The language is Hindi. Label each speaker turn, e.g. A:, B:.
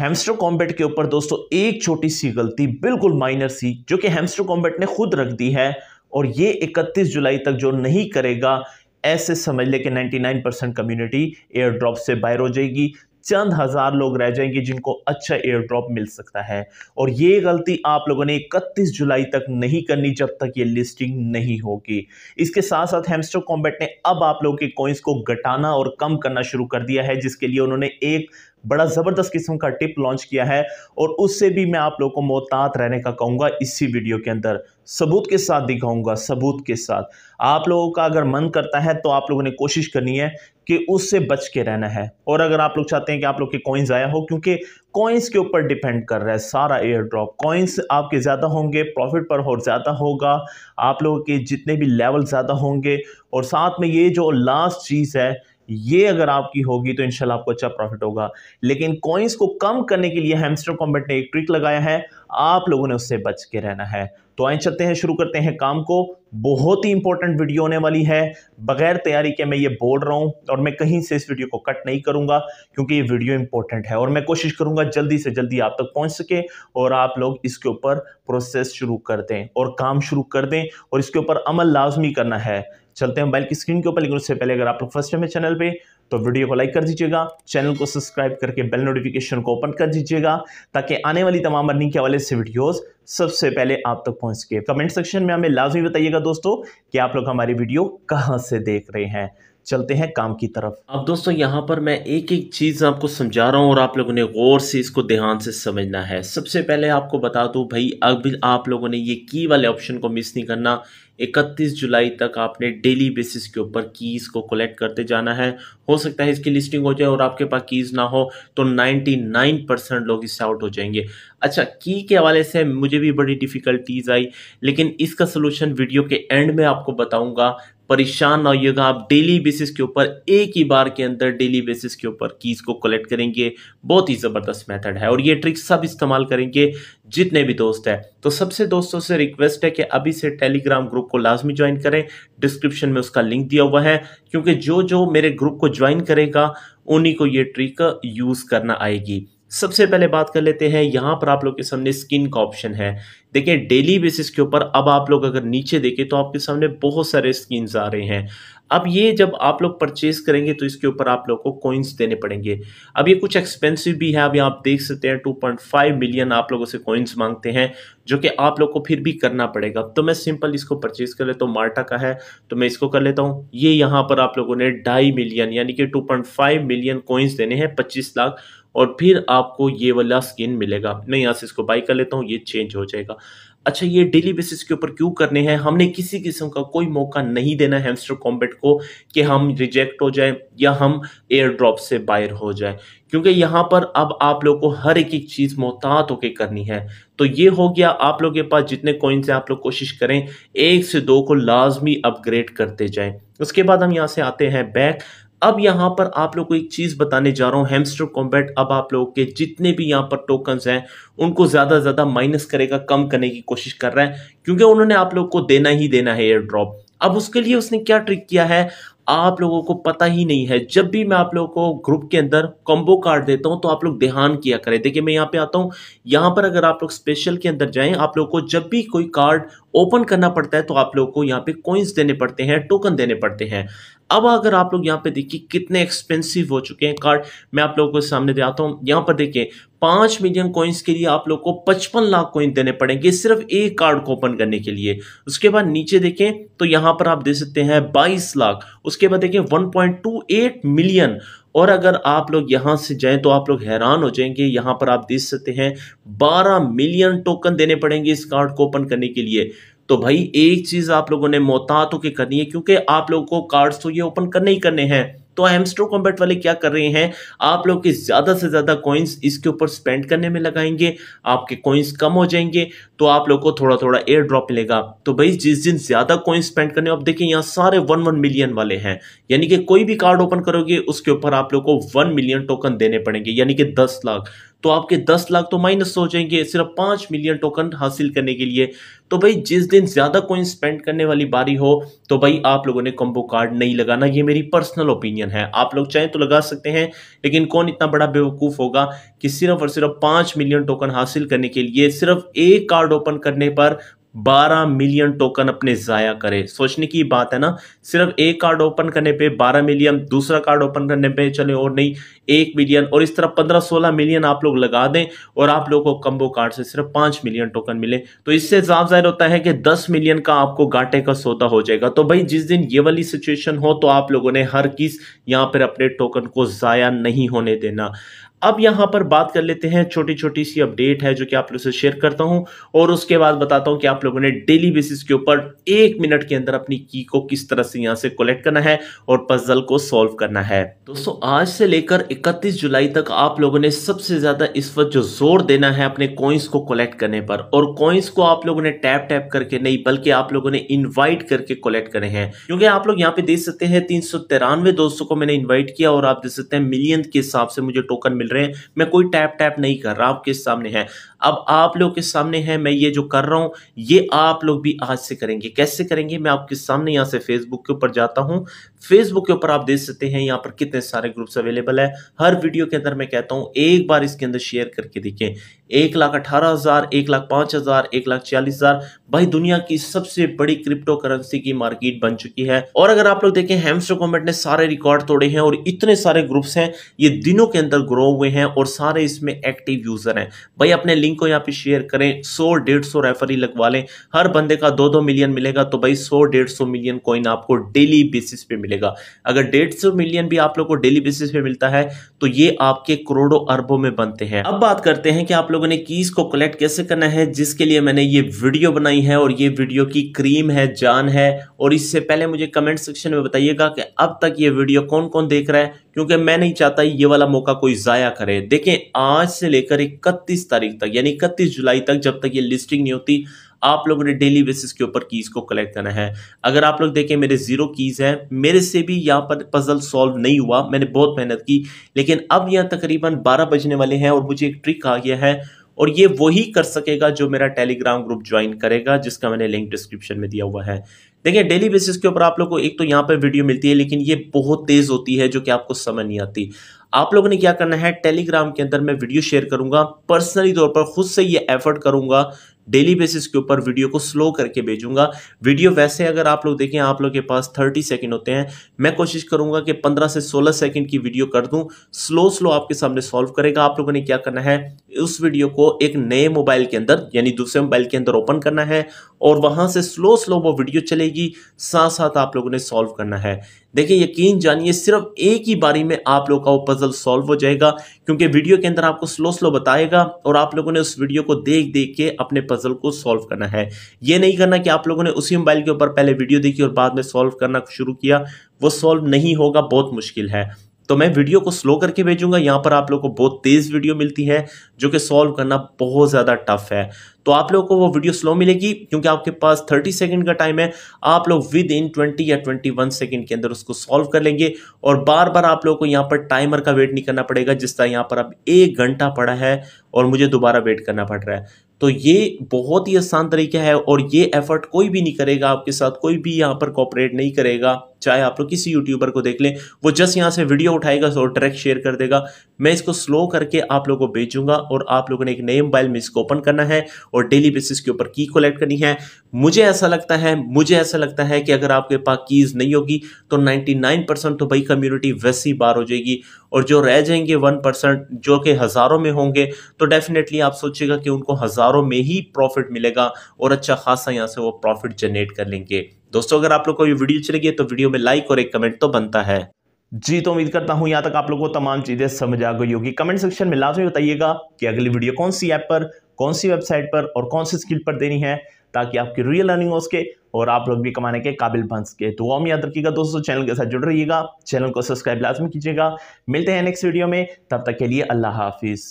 A: हेमस्ट्रो कॉम्बेट के ऊपर दोस्तों एक छोटी सी गलती बिल्कुल माइनर सी जो कि हेमस्ट्रो कॉम्बेट ने खुद रख दी है और ये 31 जुलाई तक जो नहीं करेगा ऐसे समझ ले कि 99 परसेंट कम्युनिटी एयर ड्रॉप से बाहर हो जाएगी चंद हज़ार लोग रह जाएंगे जिनको अच्छा एयर ड्रॉप मिल सकता है और ये गलती आप लोगों ने इकतीस जुलाई तक नहीं करनी जब तक ये लिस्टिंग नहीं होगी इसके साथ साथ हेमस्टर कॉम्बेट ने अब आप लोगों के कॉइन्स को घटाना और कम करना शुरू कर दिया है जिसके लिए उन्होंने एक बड़ा ज़बरदस्त किस्म का टिप लॉन्च किया है और उससे भी मैं आप लोगों को मोहतात रहने का कहूंगा इसी वीडियो के अंदर सबूत के साथ दिखाऊंगा सबूत के साथ आप लोगों का अगर मन करता है तो आप लोगों ने कोशिश करनी है कि उससे बच के रहना है और अगर आप लोग चाहते हैं कि आप लोग के कॉइन्स आया हो क्योंकि कॉइन्स के ऊपर डिपेंड कर रहा है सारा एयर ड्रॉप कॉइन्स आपके ज़्यादा होंगे प्रॉफिट पर और ज़्यादा होगा आप लोगों के जितने भी लेवल ज़्यादा होंगे और साथ में ये जो लास्ट चीज़ है ये अगर आपकी होगी तो इनशाला आपको अच्छा प्रॉफिट होगा लेकिन कॉइंस को कम करने के लिए हेमस्टर कॉम्बेट ने एक ट्रिक लगाया है आप लोगों ने उससे बच के रहना है तो आए चलते हैं शुरू करते हैं काम को बहुत ही इंपॉर्टेंट वीडियो होने वाली है बगैर तैयारी के मैं ये बोल रहा हूं और मैं कहीं से इस वीडियो को कट नहीं करूंगा क्योंकि ये वीडियो इंपॉर्टेंट है और मैं कोशिश करूंगा जल्दी से जल्दी आप तक पहुंच सके और आप लोग इसके ऊपर प्रोसेस शुरू कर दें और काम शुरू कर दें और इसके ऊपर अमल लाजमी करना है चलते हैं मोबाइल की स्क्रीन के ऊपर लेकिन उससे पहले अगर आप लोग फर्स्ट टाइम है चैनल पे तो वीडियो को लाइक कर दीजिएगा चैनल को सब्सक्राइब करके बेल नोटिफिकेशन को ओपन कर दीजिएगा ताकि आने वाली तमाम अर्निंग के हवाले से वीडियोस सबसे पहले आप तक पहुंच सके कमेंट सेक्शन में हमें लाजमी बताइएगा दोस्तों कि आप लोग हमारी वीडियो कहाँ से देख रहे हैं चलते हैं काम की तरफ अब दोस्तों यहाँ पर मैं एक एक चीज़ आपको समझा रहा हूँ और आप लोगों ने गौर से इसको ध्यान से समझना है सबसे पहले आपको बता दू भाई अब आप लोगों ने ये की वाले ऑप्शन को मिस नहीं करना 31 जुलाई तक आपने डेली बेसिस के ऊपर कीज़ को कलेक्ट करते जाना है हो सकता है इसकी लिस्टिंग हो जाए और आपके पास कीज़ ना हो तो 99 परसेंट लोग इससे आउट हो जाएंगे अच्छा की के हवाले से मुझे भी बड़ी डिफ़िकल्टीज आई लेकिन इसका सलूशन वीडियो के एंड में आपको बताऊंगा परेशान ना होइएगा आप डेली बेसिस के ऊपर एक ही बार के अंदर डेली बेसिस के ऊपर कीज़ को कलेक्ट करेंगे बहुत ही ज़बरदस्त मेथड है और ये ट्रिक सब इस्तेमाल करेंगे जितने भी दोस्त हैं तो सबसे दोस्तों से रिक्वेस्ट है कि अभी से टेलीग्राम ग्रुप को लाजमी ज्वाइन करें डिस्क्रिप्शन में उसका लिंक दिया हुआ है क्योंकि जो जो मेरे ग्रुप को ज्वाइन करेगा उन्हीं को ये ट्रिक यूज़ करना आएगी सबसे पहले बात कर लेते हैं यहाँ पर आप लोग के सामने स्किन का ऑप्शन है देखिए डेली बेसिस के ऊपर अब आप लोग अगर नीचे देखें तो आपके सामने बहुत सारे स्किन्स आ रहे हैं अब ये जब आप लोग परचेज करेंगे तो इसके ऊपर आप लोग को कॉइन्स देने पड़ेंगे अब ये कुछ एक्सपेंसिव भी है अब यहाँ आप देख सकते हैं 2.5 मिलियन आप लोगों से कोइंस मांगते हैं जो कि आप लोग को फिर भी करना पड़ेगा तो मैं सिंपल इसको परचेज कर लेता हूँ मार्टा का है तो मैं इसको कर लेता हूँ ये यहाँ पर आप लोगों ने ढाई मिलियन यानी कि टू मिलियन कोइंस देने हैं पच्चीस लाख और फिर आपको ये वाला स्किन मिलेगा मैं यहाँ से इसको बाई कर लेता हूँ ये चेंज हो जाएगा अच्छा ये डेली बेसिस के ऊपर क्यों करने हैं हमने किसी किस्म का कोई मौका नहीं देना हैमस्टर कॉम्बेट को कि हम रिजेक्ट हो जाए या हम एयर ड्रॉप से बाहर हो जाए क्योंकि यहाँ पर अब आप लोगों को हर एक एक चीज़ मोहतात होकर करनी है तो ये हो गया आप लोगों के पास जितने कोइन हैं आप लोग कोशिश करें एक से दो को लाजमी अपग्रेड करते जाएं उसके बाद हम यहाँ से आते हैं बैक अब यहां पर आप लोग को एक चीज़ बताने जा रहा हूं हेमस्टर कॉम्बैट अब आप लोग के जितने भी यहां पर टोकन हैं उनको ज़्यादा ज़्यादा माइनस करेगा कम करने की कोशिश कर रहा है क्योंकि उन्होंने आप लोग को देना ही देना है एयर ड्रॉप अब उसके लिए उसने क्या ट्रिक किया है आप लोगों को पता ही नहीं है जब भी मैं आप लोगों को ग्रुप के अंदर कॉम्बो कार्ड देता हूं तो आप लोग ध्यान किया करें देखिए मैं यहाँ पे आता हूं यहां पर अगर आप लोग स्पेशल के अंदर जाएं आप लोगों को जब भी कोई कार्ड ओपन करना पड़ता है तो आप लोग को यहाँ पे कॉइन्स देने पड़ते हैं टोकन देने पड़ते हैं अब अगर आप लोग यहाँ पे देखिए कितने एक्सपेंसिव हो चुके हैं कार्ड मैं आप लोगों को सामने दे आता हूँ यहाँ पर देखिए पाँच मिलियन कॉइन्स के लिए आप लोग को पचपन लाख कोइंस देने पड़ेंगे सिर्फ एक कार्ड को ओपन करने के लिए उसके बाद नीचे देखें तो यहाँ पर आप दे सकते हैं बाईस लाख उसके बाद देखें one point two eight million और अगर आप लोग यहां से जाएं तो आप लोग हैरान हो जाएंगे यहां पर आप देख सकते हैं बारह मिलियन टोकन देने पड़ेंगे इस कार्ड को ओपन करने के लिए तो भाई एक चीज़ आप लोगों ने मोहतात होकर करनी है क्योंकि आप लोगों को कार्ड्स तो ये ओपन करने ही करने हैं तो हेमस्ट्रो कॉम्बेट वाले क्या कर रहे हैं आप लोग के ज़्यादा से ज़्यादा कॉइन्स इसके ऊपर स्पेंड करने में लगाएंगे आपके कॉइन्स कम हो जाएंगे तो आप लोग को थोड़ा थोड़ा एयर ड्रॉप मिलेगा तो भाई जिस दिन ज़्यादा कोइन स्पेंड करने आप देखें यहाँ सारे वन वन मिलियन वाले हैं यानी कि कोई भी कार्ड ओपन करोगे उसके ऊपर आप लोग को वन मिलियन टोकन देने पड़ेंगे यानी कि दस लाख तो आपके दस लाख तो माइनस हो जाएंगे सिर्फ पांच मिलियन टोकन हासिल करने के लिए तो भाई जिस दिन ज़्यादा कोइन स्पेंड करने वाली बारी हो तो भाई आप लोगों ने कॉम्बो कार्ड नहीं लगाना ये मेरी पर्सनल ओपिनियन है आप लोग चाहें तो लगा सकते हैं लेकिन कौन इतना बड़ा बेवकूफ़ होगा कि सिर्फ और सिर्फ पांच मिलियन टोकन हासिल करने के लिए सिर्फ एक कार्ड कार्ड ओपन करने पर 12 मिलियन टोकन अपने ज़ाया करे सोचने की बात है ना सिर्फ एक कार्ड ओपन करने पे 12 मिलियन दूसरा कार्ड ओपन करने पे चले और नहीं एक मिलियन और इस तरह 15-16 मिलियन आप लोग लगा दें और आप लोगों को कम्बो कार्ड से सिर्फ 5 मिलियन टोकन मिले तो इससे साफ जाहिर होता है कि 10 मिलियन का आपको घाटे का सौदा हो जाएगा तो भाई जिस दिन ये वाली सिचुएशन हो तो आप लोगों ने हर किस यहाँ पर अपने टोकन को ज़ाया नहीं होने देना अब यहां पर बात कर लेते हैं छोटी छोटी सी अपडेट है जो कि आप लोगों से शेयर करता हूं और उसके बाद बताता हूं कि आप लोगों ने डेली बेसिस के ऊपर एक मिनट के अंदर अपनी की को किस तरह से यहां से कलेक्ट करना है और पजल को सॉल्व करना है दोस्तों आज से लेकर 31 जुलाई तक आप लोगों ने सबसे ज़्यादा इस वक्त जो जोर देना है अपने कॉइन्स को कलेक्ट करने पर और कॉइन्स को आप लोगों ने टैप टैप करके नहीं बल्कि आप लोगों ने इन्वाइट करके कलेक्ट करे हैं क्योंकि आप लोग यहाँ पे देख सकते हैं तीन दोस्तों को मैंने इन्वाइट किया और आप देख सकते हैं मिलियन के हिसाब से मुझे टोकन मिल मिल रहे हैं मैं कोई टैप टैप नहीं कर रहा आपके सामने है अब आप लोग के सामने है मैं ये जो कर रहा हूँ ये आप लोग भी आज से करेंगे कैसे करेंगे मैं आपके सामने यहाँ से फेसबुक के ऊपर जाता हूँ फेसबुक के ऊपर आप देख सकते हैं यहाँ पर कितने सारे ग्रुप्स अवेलेबल है हर वीडियो के अंदर मैं कहता हूँ एक बार इसके अंदर शेयर करके देखें एक लाख अठारह हज़ार एक लाख पाँच हज़ार एक लाख छियालीस हज़ार भाई दुनिया की सबसे बड़ी क्रिप्टो करेंसी की मार्केट बन चुकी है और अगर आप लोग देखें हेमस्टो कॉमेंट ने सारे रिकॉर्ड तोड़े हैं और इतने सारे ग्रुप्स हैं ये दिनों के अंदर ग्रो हुए हैं और सारे इसमें एक्टिव यूज़र हैं भाई अपने लिंक को यहाँ पे शेयर करें सौ डेढ़ सौ रेफरी लगवा लें हर बंदे का दो दो मिलियन मिलेगा तो भाई सौ डेढ़ सौ मिलियन कॉइन आपको डेली बेसिस पे मिलेगा अगर डेढ़ सौ मिलियन भी आप लोग को डेली बेसिस पे मिलता है तो ये आपके करोड़ों अरबों में बनते हैं अब बात करते हैं कि आप लोगों ने कीज को कलेक्ट कैसे करना है जिसके लिए मैंने ये वीडियो बनाई है और ये वीडियो की क्रीम है जान है और इससे पहले मुझे कमेंट सेक्शन में बताइएगा कि अब तक ये वीडियो कौन कौन देख रहा है क्योंकि मैं नहीं चाहता ये वाला मौका कोई ज़ाया करे देखें आज से लेकर इकतीस तारीख तक यानी इकतीस जुलाई तक जब तक ये लिस्टिंग नहीं होती आप लोगों ने डेली बेसिस के ऊपर कीज़ को कलेक्ट करना है अगर आप लोग देखें मेरे ज़ीरो कीज़ हैं मेरे से भी यहाँ पर पजल सॉल्व नहीं हुआ मैंने बहुत मेहनत की लेकिन अब यहाँ तकरीबन बारह बजने वाले हैं और मुझे एक ट्रिक आ गया है और ये वही कर सकेगा जो मेरा टेलीग्राम ग्रुप ज्वाइन करेगा जिसका मैंने लिंक डिस्क्रिप्शन में दिया हुआ है देखिए डेली बेसिस के ऊपर आप लोग को एक तो यहाँ पर वीडियो मिलती है लेकिन ये बहुत तेज़ होती है जो कि आपको समझ नहीं आती आप लोगों ने क्या करना है टेलीग्राम के अंदर मैं वीडियो शेयर करूंगा पर्सनली तौर पर खुद से ये एफर्ट करूंगा डेली बेसिस के ऊपर वीडियो को स्लो करके भेजूंगा वीडियो वैसे अगर आप लोग देखें आप लोग के पास थर्टी सेकेंड होते हैं मैं कोशिश करूंगा कि पंद्रह से सोलह सेकेंड की वीडियो कर दूँ स्लो स्लो आपके सामने सॉल्व करेगा आप लोगों ने क्या करना है उस वीडियो को एक नए मोबाइल के अंदर यानी दूसरे मोबाइल के अंदर ओपन करना है और वहां से स्लो स्लो वो वीडियो चलेगी साथ साथ आप लोगों ने सॉल्व करना है देखिए यकीन जानिए सिर्फ एक ही बारी में आप लोग का वो पजल सॉल्व हो जाएगा क्योंकि वीडियो के अंदर आपको स्लो स्लो बताएगा और आप लोगों ने उस वीडियो को देख देख के अपने पजल को सॉल्व करना है ये नहीं करना कि आप लोगों ने उसी मोबाइल के ऊपर पहले वीडियो देखी और बाद में सॉल्व करना शुरू किया वो सॉल्व नहीं होगा बहुत मुश्किल है तो मैं वीडियो को स्लो करके भेजूंगा यहाँ पर आप लोग को बहुत तेज़ वीडियो मिलती है जो कि सॉल्व करना बहुत ज़्यादा टफ है तो आप लोगों को वो वीडियो स्लो मिलेगी क्योंकि आपके पास 30 सेकंड का टाइम है आप लोग विद इन 20 या 21 सेकंड के अंदर उसको सॉल्व कर लेंगे और बार बार आप लोगों को यहाँ पर टाइमर का वेट नहीं करना पड़ेगा जिस तरह यहाँ पर अब एक घंटा पड़ा है और मुझे दोबारा वेट करना पड़ रहा है तो ये बहुत ही आसान तरीका है और ये एफर्ट कोई भी नहीं करेगा आपके साथ कोई भी यहाँ पर कॉपरेट नहीं करेगा चाहे आप लोग किसी यूट्यूबर को देख लें वो जस्ट यहाँ से वीडियो उठाएगा और डायरेक्ट शेयर कर देगा मैं इसको स्लो करके आप लोगों को भेजूंगा और आप लोगों ने एक नए मोबाइल में इसको ओपन करना है और डेली बेसिस के ऊपर की कलेक्ट करनी है मुझे ऐसा लगता है मुझे ऐसा लगता है कि अगर आपके पास कीज़ नहीं होगी तो नाइन्टी तो भाई कम्युनिटी वैसी बार हो जाएगी और जो रह जाएंगे परसेंट जो कि हज़ारों में होंगे तो डेफिनेटली आप सोचिएगा कि उनको हज़ारों में ही प्रॉफिट मिलेगा और अच्छा खासा यहाँ से वो प्रॉफिट जनरेट कर लेंगे दोस्तों अगर आप लोग को ये वीडियो अच्छी लगी तो वीडियो में लाइक और एक कमेंट तो बनता है जी तो उम्मीद करता हूं यहां तक आप लोगों को तमाम चीज़ें समझ आ गई होगी कमेंट सेक्शन में लाजमी बताइएगा कि अगली वीडियो कौन सी ऐप पर कौन सी वेबसाइट पर और कौन सी स्किल पर देनी है ताकि आपकी रियल अर्निंग हो सके और आप लोग भी कमाने के काबिल बन सके तो वो याद रखिएगा दोस्तों चैनल के साथ जुड़ रहिएगा चैनल को सब्सक्राइब लाजमी कीजिएगा मिलते हैं नेक्स्ट वीडियो में तब तक के लिए अल्लाह हाफिज़